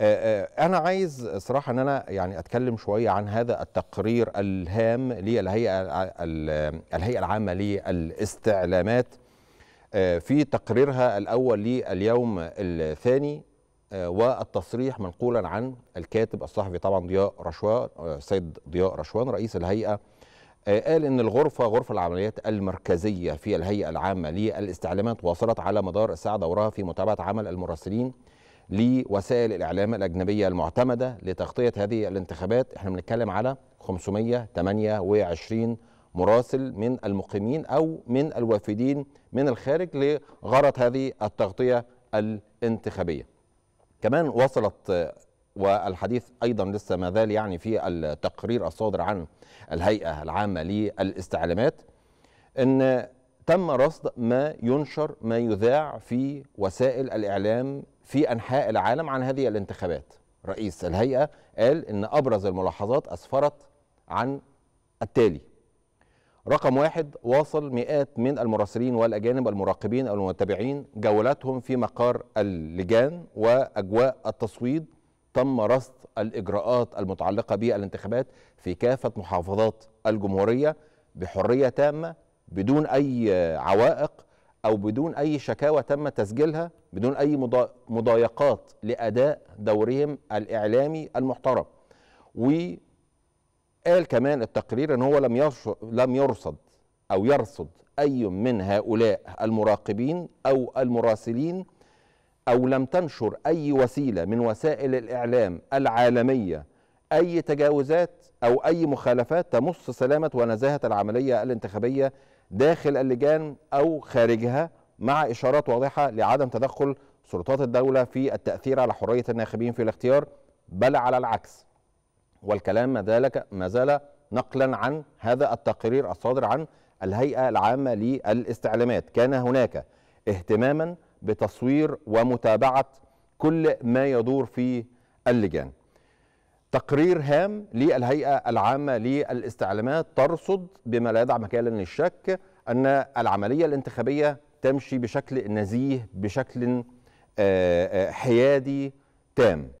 آه، آه، انا عايز صراحه ان انا يعني اتكلم شويه عن هذا التقرير الهام للهيئه الهيئه العامه للاستعلامات آه، في تقريرها الاول لليوم الثاني والتصريح منقولا عن الكاتب الصحفي طبعا ضياء رشوان السيد ضياء رشوان رئيس الهيئه قال ان الغرفه غرفه العمليات المركزيه في الهيئه العامه للاستعلامات واصلت على مدار الساعه دورها في متابعه عمل المراسلين لوسائل الاعلام الاجنبيه المعتمده لتغطيه هذه الانتخابات احنا بنتكلم على 528 مراسل من المقيمين او من الوافدين من الخارج لغرض هذه التغطيه الانتخابيه كمان وصلت والحديث ايضا لسه ما زال يعني في التقرير الصادر عن الهيئه العامه للاستعلامات ان تم رصد ما ينشر ما يذاع في وسائل الإعلام في أنحاء العالم عن هذه الانتخابات رئيس الهيئة قال إن أبرز الملاحظات أسفرت عن التالي رقم واحد واصل مئات من المراسلين والأجانب المراقبين أو المتابعين جولاتهم في مقار اللجان وأجواء التصويت تم رصد الإجراءات المتعلقة بالانتخابات في كافة محافظات الجمهورية بحرية تامة بدون اي عوائق او بدون اي شكاوى تم تسجيلها بدون اي مضايقات لاداء دورهم الاعلامي المحترم وقال كمان التقرير ان هو لم لم يرصد او يرصد اي من هؤلاء المراقبين او المراسلين او لم تنشر اي وسيله من وسائل الاعلام العالميه أي تجاوزات أو أي مخالفات تمس سلامة ونزاهة العملية الانتخابية داخل اللجان أو خارجها مع إشارات واضحة لعدم تدخل سلطات الدولة في التأثير على حرية الناخبين في الاختيار بل على العكس والكلام ما ذلك ما زال نقلا عن هذا التقرير الصادر عن الهيئة العامة للاستعلامات كان هناك اهتماما بتصوير ومتابعة كل ما يدور في اللجان تقرير هام للهيئة العامة للاستعلامات ترصد بما لا يدع مكانا للشك أن العملية الانتخابية تمشي بشكل نزيه بشكل آه، آه، حيادي تام